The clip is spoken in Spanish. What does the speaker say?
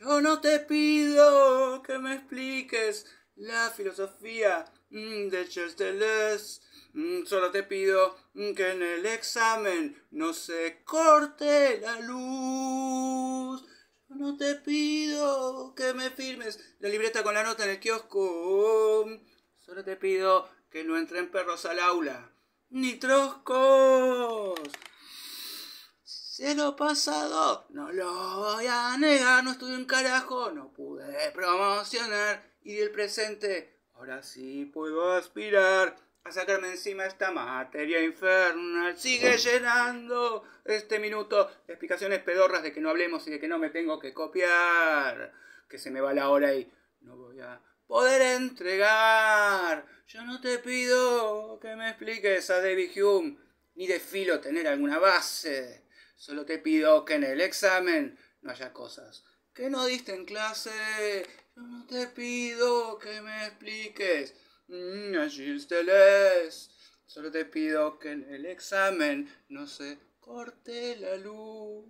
Yo no te pido que me expliques la filosofía mm, de Chesteles. Mm, solo te pido mm, que en el examen no se corte la luz. Yo no te pido que me firmes la libreta con la nota en el kiosco. Solo te pido que no entren perros al aula. Ni trosco. Se lo pasado no lo voy a negar, no estuve un carajo, no pude promocionar. Y del presente, ahora sí puedo aspirar a sacarme encima esta materia infernal. Sigue llenando este minuto de explicaciones pedorras de que no hablemos y de que no me tengo que copiar. Que se me va la hora y no voy a poder entregar. Yo no te pido que me expliques a Debbie Hume, ni de filo tener alguna base Solo te pido que en el examen no haya cosas que no diste en clase. Yo no te pido que me expliques. Mm, allí Solo te pido que en el examen no se corte la luz.